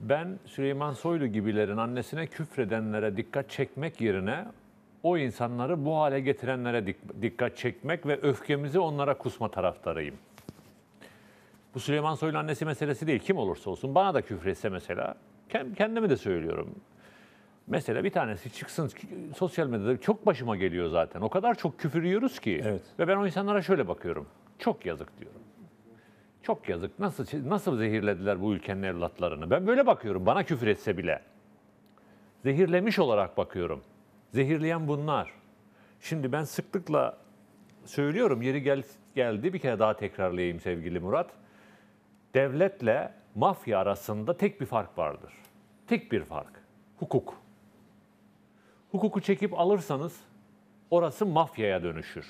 Ben Süleyman Soylu gibilerin annesine küfredenlere dikkat çekmek yerine o insanları bu hale getirenlere dikkat çekmek ve öfkemizi onlara kusma taraftarıyım. Bu Süleyman Soylu annesi meselesi değil. Kim olursa olsun bana da küfür mesela kendimi de söylüyorum. Mesela bir tanesi çıksın sosyal medyada çok başıma geliyor zaten. O kadar çok küfür yiyoruz ki. Evet. Ve ben o insanlara şöyle bakıyorum. Çok yazık diyorum. Çok yazık. Nasıl nasıl zehirlediler bu ülkenin evlatlarını? Ben böyle bakıyorum. Bana küfür etse bile. Zehirlemiş olarak bakıyorum. Zehirleyen bunlar. Şimdi ben sıklıkla söylüyorum. Yeri gel, geldi bir kere daha tekrarlayayım sevgili Murat. Devletle mafya arasında tek bir fark vardır. Tek bir fark. Hukuk. Hukuku çekip alırsanız orası mafyaya dönüşür.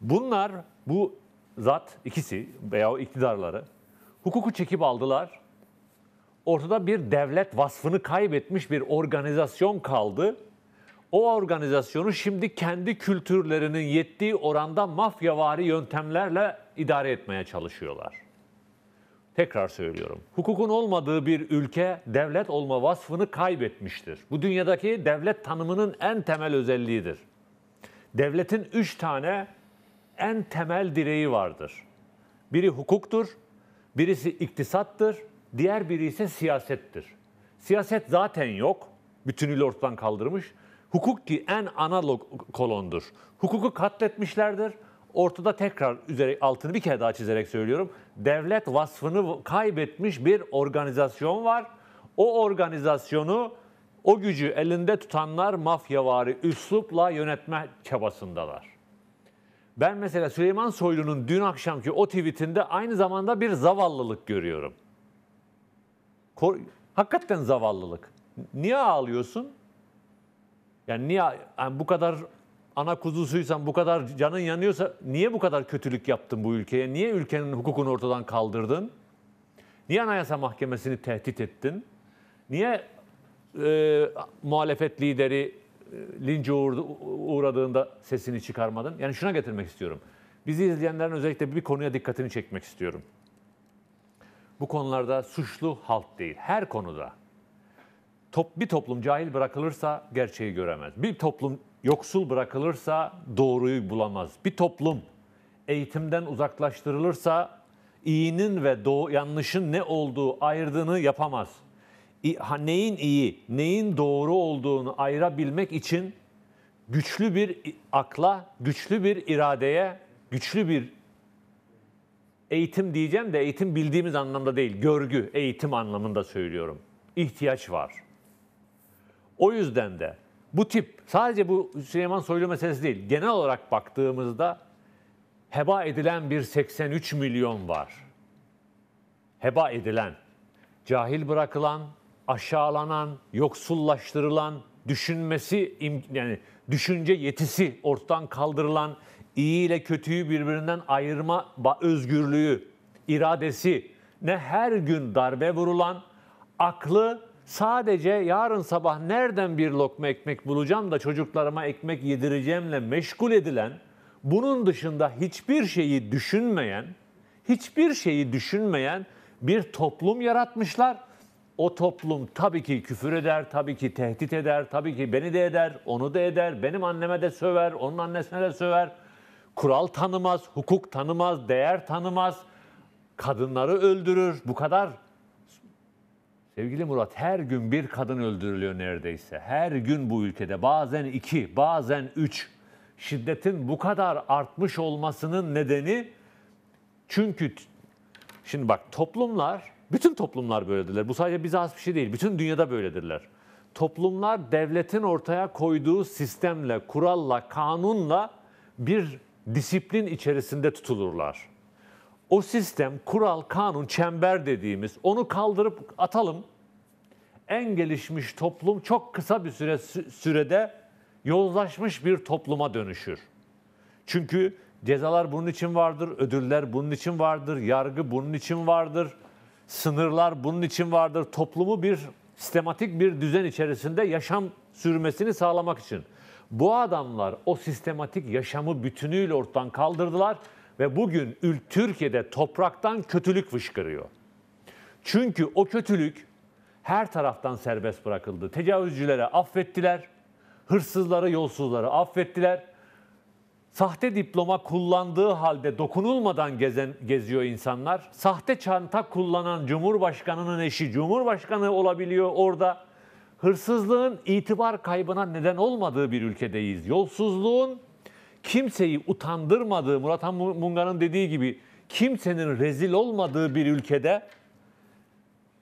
Bunlar bu zat ikisi veya o iktidarları hukuku çekip aldılar. Ortada bir devlet vasfını kaybetmiş bir organizasyon kaldı. O organizasyonu şimdi kendi kültürlerinin yettiği oranda mafyavari yöntemlerle idare etmeye çalışıyorlar. Tekrar söylüyorum. Hukukun olmadığı bir ülke devlet olma vasfını kaybetmiştir. Bu dünyadaki devlet tanımının en temel özelliğidir. Devletin üç tane en temel direği vardır. Biri hukuktur, birisi iktisattır, diğer biri ise siyasettir. Siyaset zaten yok, bütünüyle ortadan kaldırmış. Hukuk ki en analog kolondur. Hukuku katletmişlerdir. Ortada tekrar üzeri, altını bir kere daha çizerek söylüyorum. Devlet vasfını kaybetmiş bir organizasyon var. O organizasyonu o gücü elinde tutanlar mafyavari üslupla yönetme çabasındalar ben mesela Süleyman Soylu'nun dün akşamki o tweetinde aynı zamanda bir zavallılık görüyorum. Ko Hakikaten zavallılık. Niye ağlıyorsun? Yani niye yani bu kadar ana kuzusuysan, bu kadar canın yanıyorsa niye bu kadar kötülük yaptın bu ülkeye? Niye ülkenin hukukunu ortadan kaldırdın? Niye Anayasa Mahkemesi'ni tehdit ettin? Niye e, muhalefet lideri e, lince uğradığında sesini çıkarmadın. Yani şuna getirmek istiyorum. Bizi izleyenlerin özellikle bir konuya dikkatini çekmek istiyorum. Bu konularda suçlu halk değil. Her konuda. Top, bir toplum cahil bırakılırsa gerçeği göremez. Bir toplum yoksul bırakılırsa doğruyu bulamaz. Bir toplum eğitimden uzaklaştırılırsa iyinin ve doğu, yanlışın ne olduğu ayırdığını yapamaz neyin iyi, neyin doğru olduğunu ayırabilmek için güçlü bir akla, güçlü bir iradeye, güçlü bir eğitim diyeceğim de eğitim bildiğimiz anlamda değil, görgü, eğitim anlamında söylüyorum. İhtiyaç var. O yüzden de bu tip sadece bu Süleyman Soylu meselesi değil. Genel olarak baktığımızda heba edilen bir 83 milyon var. Heba edilen, cahil bırakılan, aşağılanan, yoksullaştırılan, düşünmesi yani düşünce yetisi ortadan kaldırılan, iyi ile kötüyü birbirinden ayırma özgürlüğü, iradesi ne her gün darbe vurulan, aklı sadece yarın sabah nereden bir lokma ekmek bulacağım da çocuklarıma ekmek yedireceğimle meşgul edilen, bunun dışında hiçbir şeyi düşünmeyen, hiçbir şeyi düşünmeyen bir toplum yaratmışlar o toplum tabii ki küfür eder, tabii ki tehdit eder, tabii ki beni de eder, onu da eder, benim anneme de söver, onun annesine de söver. Kural tanımaz, hukuk tanımaz, değer tanımaz. Kadınları öldürür. Bu kadar. Sevgili Murat, her gün bir kadın öldürülüyor neredeyse. Her gün bu ülkede bazen iki, bazen üç. Şiddetin bu kadar artmış olmasının nedeni çünkü şimdi bak toplumlar bütün toplumlar böyledirler. Bu sadece bize has bir şey değil. Bütün dünyada böyledirler. Toplumlar devletin ortaya koyduğu sistemle, kuralla, kanunla bir disiplin içerisinde tutulurlar. O sistem, kural, kanun, çember dediğimiz onu kaldırıp atalım. En gelişmiş toplum çok kısa bir süre sürede yozlaşmış bir topluma dönüşür. Çünkü cezalar bunun için vardır, ödüller bunun için vardır, yargı bunun için vardır sınırlar bunun için vardır. Toplumu bir sistematik bir düzen içerisinde yaşam sürmesini sağlamak için. Bu adamlar o sistematik yaşamı bütünüyle ortadan kaldırdılar ve bugün Türkiye'de topraktan kötülük fışkırıyor. Çünkü o kötülük her taraftan serbest bırakıldı. Tecavüzcülere affettiler, hırsızları, yolsuzları affettiler. Sahte diploma kullandığı halde dokunulmadan gezen, geziyor insanlar. Sahte çanta kullanan Cumhurbaşkanı'nın eşi Cumhurbaşkanı olabiliyor orada. Hırsızlığın itibar kaybına neden olmadığı bir ülkedeyiz. Yolsuzluğun kimseyi utandırmadığı, Murat Han Munga'nın dediği gibi kimsenin rezil olmadığı bir ülkede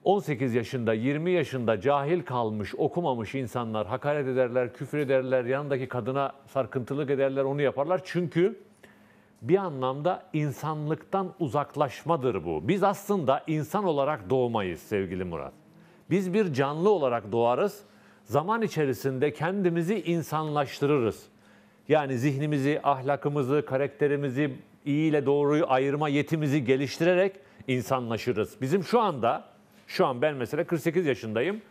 18 yaşında, 20 yaşında cahil kalmış, okumamış insanlar hakaret ederler, küfür ederler, yanındaki kadına sarkıntılık ederler, onu yaparlar. Çünkü bir anlamda insanlıktan uzaklaşmadır bu. Biz aslında insan olarak doğmayız sevgili Murat. Biz bir canlı olarak doğarız. Zaman içerisinde kendimizi insanlaştırırız. Yani zihnimizi, ahlakımızı, karakterimizi, iyi ile doğruyu ayırma yetimizi geliştirerek insanlaşırız. Bizim şu anda şu an ben mesela 48 yaşındayım.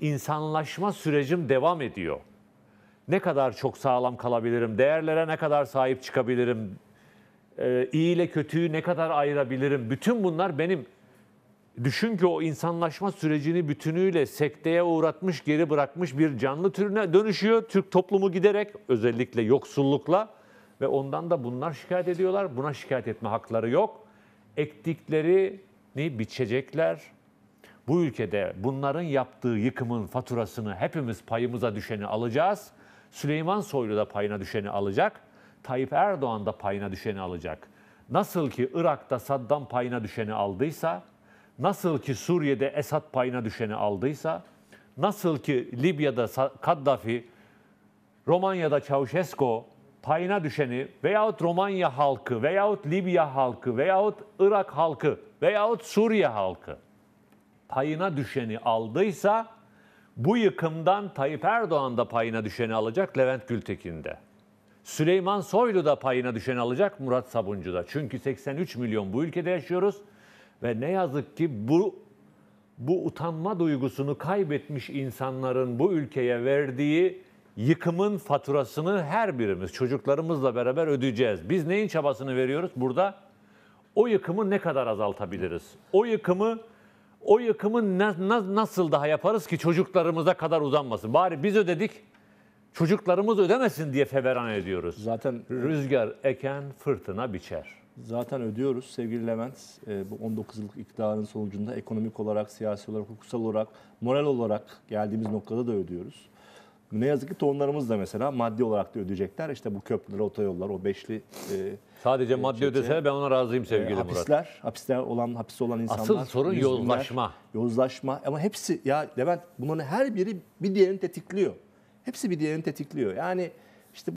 İnsanlaşma sürecim devam ediyor. Ne kadar çok sağlam kalabilirim, değerlere ne kadar sahip çıkabilirim, e, iyi ile kötüyü ne kadar ayırabilirim. Bütün bunlar benim Düşün ki o insanlaşma sürecini bütünüyle sekteye uğratmış, geri bırakmış bir canlı türüne dönüşüyor. Türk toplumu giderek özellikle yoksullukla ve ondan da bunlar şikayet ediyorlar. Buna şikayet etme hakları yok. Ektiklerini biçecekler bu ülkede bunların yaptığı yıkımın faturasını hepimiz payımıza düşeni alacağız. Süleyman Soylu da payına düşeni alacak. Tayyip Erdoğan da payına düşeni alacak. Nasıl ki Irak'ta Saddam payına düşeni aldıysa, nasıl ki Suriye'de Esad payına düşeni aldıysa, nasıl ki Libya'da Kaddafi, Romanya'da Çavuşesko payına düşeni veyahut Romanya halkı veyahut Libya halkı veyahut Irak halkı veyahut Suriye halkı payına düşeni aldıysa bu yıkımdan Tayyip Erdoğan da payına düşeni alacak Levent Gültekin de. Süleyman Soylu da payına düşeni alacak Murat Sabuncu da. Çünkü 83 milyon bu ülkede yaşıyoruz ve ne yazık ki bu bu utanma duygusunu kaybetmiş insanların bu ülkeye verdiği yıkımın faturasını her birimiz çocuklarımızla beraber ödeyeceğiz. Biz neyin çabasını veriyoruz burada? O yıkımı ne kadar azaltabiliriz? O yıkımı o yıkımı na, na, nasıl daha yaparız ki çocuklarımıza kadar uzanmasın? Bari biz ödedik, çocuklarımız ödemesin diye feveran ediyoruz. Zaten e, rüzgar eken fırtına biçer. Zaten ödüyoruz sevgili Levent. E, bu 19 yıllık iktidarın sonucunda ekonomik olarak, siyasi olarak, hukuksal olarak, moral olarak geldiğimiz noktada da ödüyoruz. Ne yazık ki torunlarımız da mesela maddi olarak da ödeyecekler. İşte bu köprüler, otoyollar, o beşli... E, Sadece e, maddi çete, ödese ben ona razıyım sevgili e, hapisler, Murat. Hapisler, hapisler olan, hapiste olan insanlar... Asıl sorun yüzünler, yozlaşma. Yozlaşma ama hepsi ya Levent bunların her biri bir diğerini tetikliyor. Hepsi bir diğerini tetikliyor. Yani